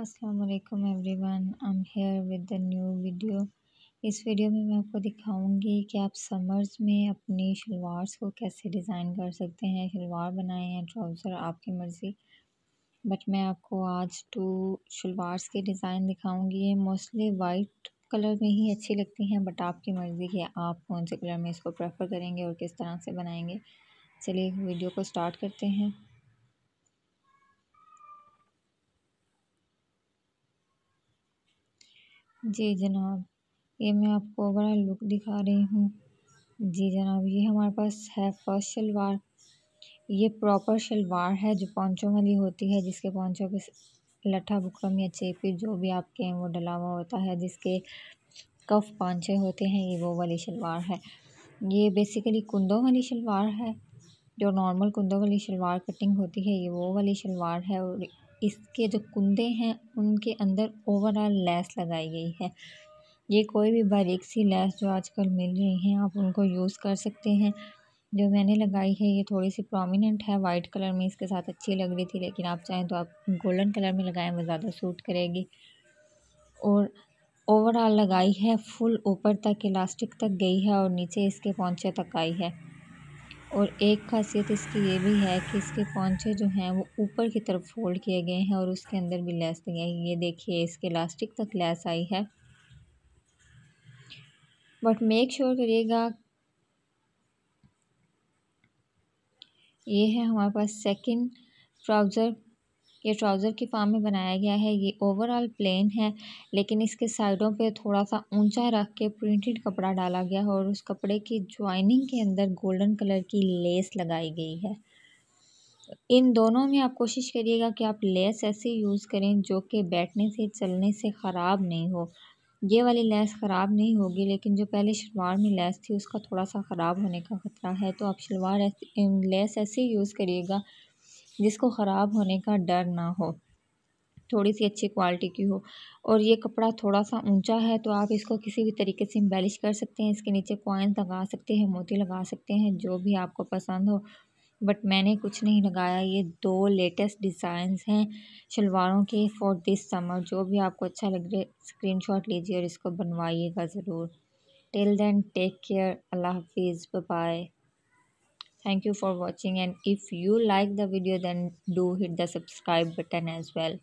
वालेकुम everyone I am here with the new video इस video में मैं आपको दिखाऊंगी कि आप समर्स में अपनी शलवार्स को कैसे डिज़ाइन कर सकते हैं शलवार बनाएं या ट्राउज़र आपकी मर्ज़ी बट मैं आपको आज टू शलवार्स के डिज़ाइन दिखाऊंगी ये मोस्टली वाइट कलर में ही अच्छी लगती हैं बट आपकी मर्ज़ी कि आप कौन से कलर में इसको प्रेफर करेंगे और किस तरह से बनाएंगे चलिए वीडियो को स्टार्ट करते हैं जी जनाब ये मैं आपको बड़ा लुक दिखा रही हूँ जी जनाब ये हमारे पास है फर्स्ट शलवार ये प्रॉपर शलवार है जो पौंचों वाली होती है जिसके पौंचों पे लट्ठा बुकरम या चेपी जो भी आपके हैं वो डला हुआ होता है जिसके कफ पांचे होते हैं ये वो वाली शलवार है ये बेसिकली कुंदों वाली शलवार है जो नॉर्मल कुंदों वाली शलवार कटिंग होती है ये वो वाली शलवार है और इसके जो कुंदे हैं उनके अंदर ओवरऑल लैस लगाई गई है ये कोई भी बारीक सी लैस जो आजकल मिल रही हैं आप उनको यूज़ कर सकते हैं जो मैंने लगाई है ये थोड़ी सी प्रोमिनेंट है वाइट कलर में इसके साथ अच्छी लग रही थी लेकिन आप चाहें तो आप गोल्डन कलर में लगाएं वो ज़्यादा सूट करेगी और ओवरऑल लगाई है फुल ऊपर तक इलास्टिक तक गई है और नीचे इसके पौंचे तक आई है और एक खासियत इसकी ये भी है कि इसके पौंछे जो हैं वो ऊपर की तरफ फोल्ड किए गए हैं और उसके अंदर भी लैस दी गई ये देखिए इसके इलास्टिक तक लैस आई है बट मेक श्योर करिएगा ये है हमारे पास सेकंड ट्राउज़र ये ट्राउज़र की फॉर्म में बनाया गया है ये ओवरऑल प्लेन है लेकिन इसके साइडों पे थोड़ा सा ऊंचा रख के प्रिंटेड कपड़ा डाला गया है और उस कपड़े की ज्वाइनिंग के अंदर गोल्डन कलर की लेस लगाई गई है इन दोनों में आप कोशिश करिएगा कि आप लेस ऐसे यूज़ करें जो कि बैठने से चलने से ख़राब नहीं हो ये वाली लेस ख़राब नहीं होगी लेकिन जो पहले शलवार में लेस थी उसका थोड़ा सा ख़राब होने का ख़तरा है तो आप शलवार लेस ऐसे यूज़ करिएगा जिसको ख़राब होने का डर ना हो थोड़ी सी अच्छी क्वालिटी की हो और ये कपड़ा थोड़ा सा ऊंचा है तो आप इसको किसी भी तरीके से एम्बेलिश कर सकते हैं इसके नीचे कॉइन्स लगा सकते हैं मोती लगा सकते हैं जो भी आपको पसंद हो बट मैंने कुछ नहीं लगाया ये दो लेटेस्ट डिज़ाइंस हैं शलवारों के फॉर दिस समर जो भी आपको अच्छा लग रहा है शॉट लीजिए और इसको बनवाइएगा ज़रूर टिल देन टेक केयर अल्लाह हाफिज़ bye thank you for watching and if you like the video then do hit the subscribe button as well